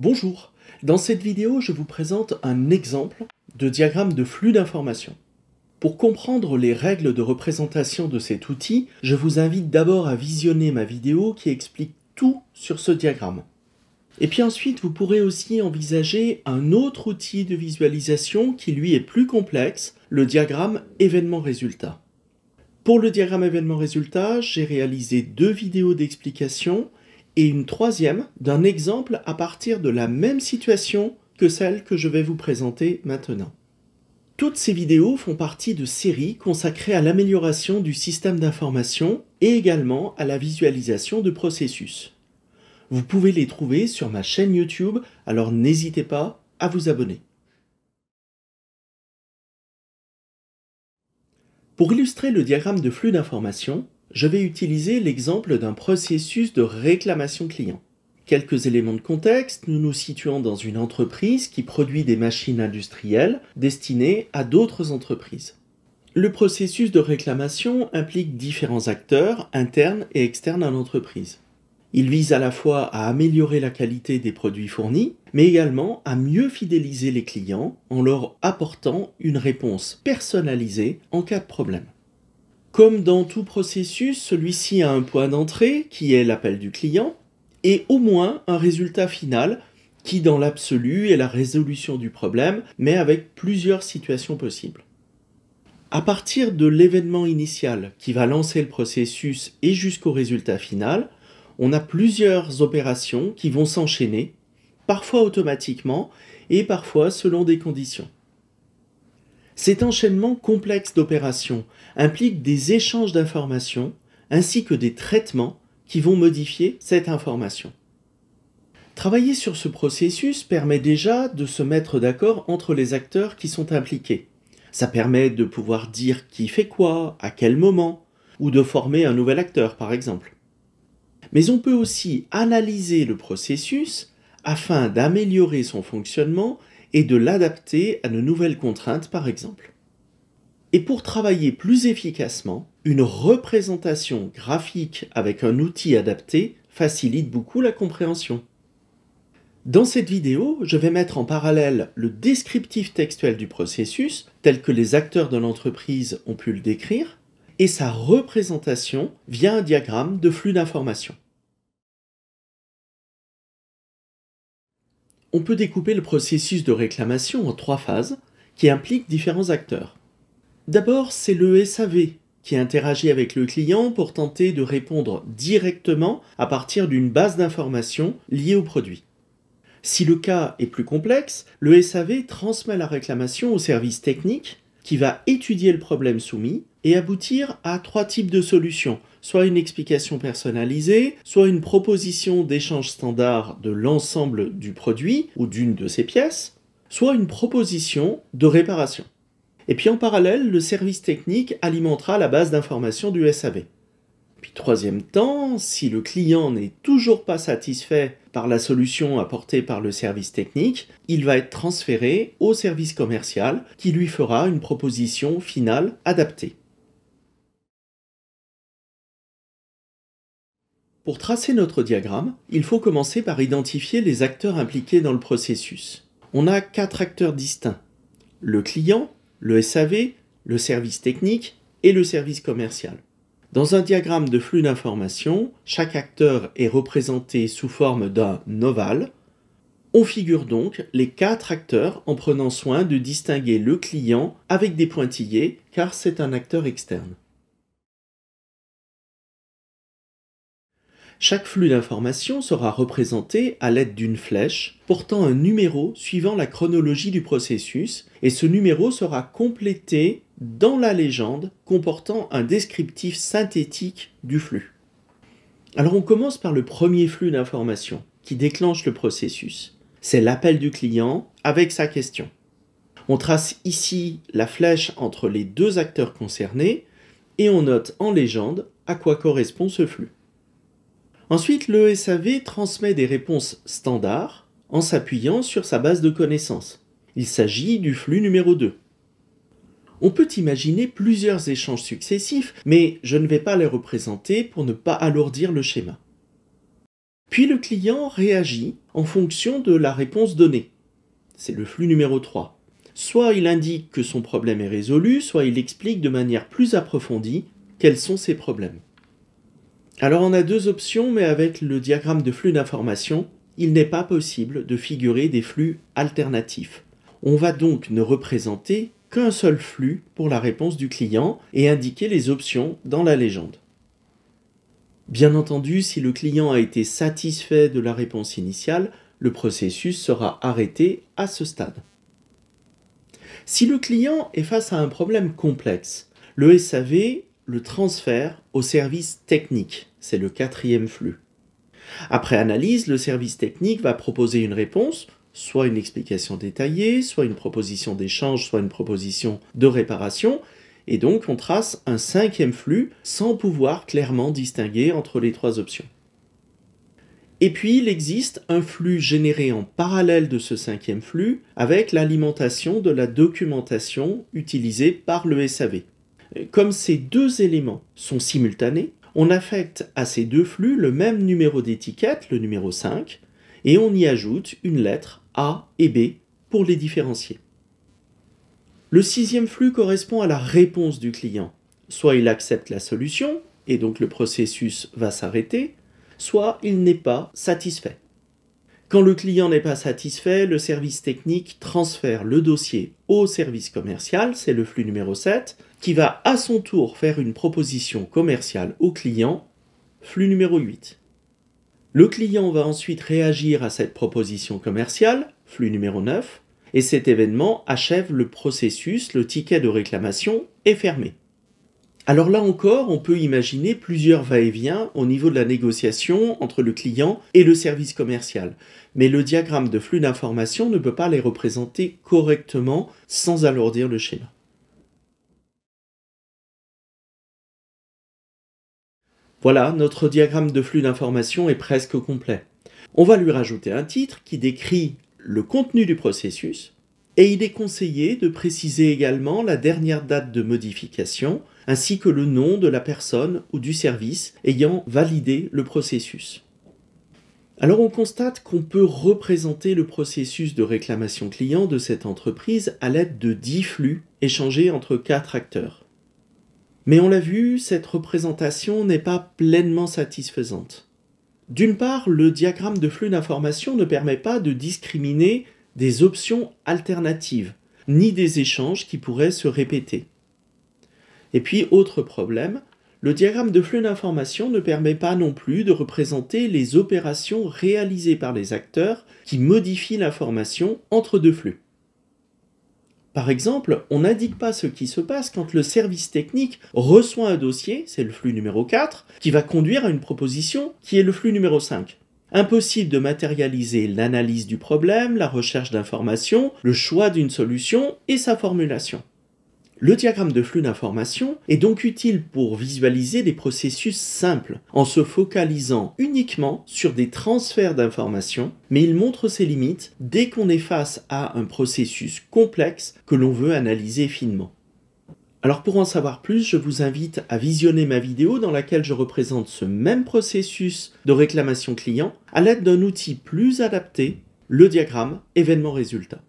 Bonjour Dans cette vidéo, je vous présente un exemple de diagramme de flux d'informations. Pour comprendre les règles de représentation de cet outil, je vous invite d'abord à visionner ma vidéo qui explique tout sur ce diagramme. Et puis ensuite, vous pourrez aussi envisager un autre outil de visualisation qui lui est plus complexe, le diagramme événement-résultat. Pour le diagramme événement-résultat, j'ai réalisé deux vidéos d'explication et une troisième d'un exemple à partir de la même situation que celle que je vais vous présenter maintenant. Toutes ces vidéos font partie de séries consacrées à l'amélioration du système d'information et également à la visualisation de processus. Vous pouvez les trouver sur ma chaîne YouTube, alors n'hésitez pas à vous abonner. Pour illustrer le diagramme de flux d'information, je vais utiliser l'exemple d'un processus de réclamation client. Quelques éléments de contexte, nous nous situons dans une entreprise qui produit des machines industrielles destinées à d'autres entreprises. Le processus de réclamation implique différents acteurs internes et externes à l'entreprise. Il vise à la fois à améliorer la qualité des produits fournis, mais également à mieux fidéliser les clients en leur apportant une réponse personnalisée en cas de problème. Comme dans tout processus, celui-ci a un point d'entrée, qui est l'appel du client, et au moins un résultat final, qui dans l'absolu est la résolution du problème, mais avec plusieurs situations possibles. À partir de l'événement initial qui va lancer le processus et jusqu'au résultat final, on a plusieurs opérations qui vont s'enchaîner, parfois automatiquement et parfois selon des conditions. Cet enchaînement complexe d'opérations implique des échanges d'informations ainsi que des traitements qui vont modifier cette information. Travailler sur ce processus permet déjà de se mettre d'accord entre les acteurs qui sont impliqués. Ça permet de pouvoir dire qui fait quoi, à quel moment, ou de former un nouvel acteur par exemple. Mais on peut aussi analyser le processus afin d'améliorer son fonctionnement et de l'adapter à de nouvelles contraintes par exemple. Et pour travailler plus efficacement, une représentation graphique avec un outil adapté facilite beaucoup la compréhension. Dans cette vidéo, je vais mettre en parallèle le descriptif textuel du processus, tel que les acteurs de l'entreprise ont pu le décrire, et sa représentation via un diagramme de flux d'informations. On peut découper le processus de réclamation en trois phases qui impliquent différents acteurs. D'abord, c'est le SAV qui interagit avec le client pour tenter de répondre directement à partir d'une base d'informations liée au produit. Si le cas est plus complexe, le SAV transmet la réclamation au service technique qui va étudier le problème soumis et aboutir à trois types de solutions soit une explication personnalisée, soit une proposition d'échange standard de l'ensemble du produit ou d'une de ses pièces, soit une proposition de réparation. Et puis en parallèle, le service technique alimentera la base d'information du SAV. Puis troisième temps, si le client n'est toujours pas satisfait par la solution apportée par le service technique, il va être transféré au service commercial qui lui fera une proposition finale adaptée. Pour tracer notre diagramme, il faut commencer par identifier les acteurs impliqués dans le processus. On a quatre acteurs distincts. Le client, le SAV, le service technique et le service commercial. Dans un diagramme de flux d'information, chaque acteur est représenté sous forme d'un ovale. On figure donc les quatre acteurs en prenant soin de distinguer le client avec des pointillés car c'est un acteur externe. Chaque flux d'information sera représenté à l'aide d'une flèche portant un numéro suivant la chronologie du processus et ce numéro sera complété dans la légende comportant un descriptif synthétique du flux. Alors on commence par le premier flux d'information qui déclenche le processus. C'est l'appel du client avec sa question. On trace ici la flèche entre les deux acteurs concernés et on note en légende à quoi correspond ce flux. Ensuite, le SAV transmet des réponses standards en s'appuyant sur sa base de connaissances. Il s'agit du flux numéro 2. On peut imaginer plusieurs échanges successifs, mais je ne vais pas les représenter pour ne pas alourdir le schéma. Puis le client réagit en fonction de la réponse donnée. C'est le flux numéro 3. Soit il indique que son problème est résolu, soit il explique de manière plus approfondie quels sont ses problèmes. Alors on a deux options, mais avec le diagramme de flux d'information, il n'est pas possible de figurer des flux alternatifs. On va donc ne représenter qu'un seul flux pour la réponse du client et indiquer les options dans la légende. Bien entendu, si le client a été satisfait de la réponse initiale, le processus sera arrêté à ce stade. Si le client est face à un problème complexe, le SAV le transfert, au service technique. C'est le quatrième flux. Après analyse, le service technique va proposer une réponse, soit une explication détaillée, soit une proposition d'échange, soit une proposition de réparation, et donc on trace un cinquième flux sans pouvoir clairement distinguer entre les trois options. Et puis il existe un flux généré en parallèle de ce cinquième flux avec l'alimentation de la documentation utilisée par le SAV. Comme ces deux éléments sont simultanés, on affecte à ces deux flux le même numéro d'étiquette, le numéro 5, et on y ajoute une lettre A et B pour les différencier. Le sixième flux correspond à la réponse du client. Soit il accepte la solution, et donc le processus va s'arrêter, soit il n'est pas satisfait. Quand le client n'est pas satisfait, le service technique transfère le dossier au service commercial, c'est le flux numéro 7, qui va à son tour faire une proposition commerciale au client, flux numéro 8. Le client va ensuite réagir à cette proposition commerciale, flux numéro 9, et cet événement achève le processus, le ticket de réclamation est fermé. Alors là encore, on peut imaginer plusieurs va-et-vient au niveau de la négociation entre le client et le service commercial, mais le diagramme de flux d'information ne peut pas les représenter correctement sans alourdir le schéma. Voilà, notre diagramme de flux d'information est presque complet. On va lui rajouter un titre qui décrit le contenu du processus et il est conseillé de préciser également la dernière date de modification ainsi que le nom de la personne ou du service ayant validé le processus. Alors on constate qu'on peut représenter le processus de réclamation client de cette entreprise à l'aide de 10 flux échangés entre 4 acteurs. Mais on l'a vu, cette représentation n'est pas pleinement satisfaisante. D'une part, le diagramme de flux d'information ne permet pas de discriminer des options alternatives, ni des échanges qui pourraient se répéter. Et puis, autre problème, le diagramme de flux d'information ne permet pas non plus de représenter les opérations réalisées par les acteurs qui modifient l'information entre deux flux. Par exemple, on n'indique pas ce qui se passe quand le service technique reçoit un dossier, c'est le flux numéro 4, qui va conduire à une proposition qui est le flux numéro 5. Impossible de matérialiser l'analyse du problème, la recherche d'informations, le choix d'une solution et sa formulation. Le diagramme de flux d'information est donc utile pour visualiser des processus simples en se focalisant uniquement sur des transferts d'informations, mais il montre ses limites dès qu'on est face à un processus complexe que l'on veut analyser finement. Alors pour en savoir plus, je vous invite à visionner ma vidéo dans laquelle je représente ce même processus de réclamation client à l'aide d'un outil plus adapté, le diagramme événement-résultat.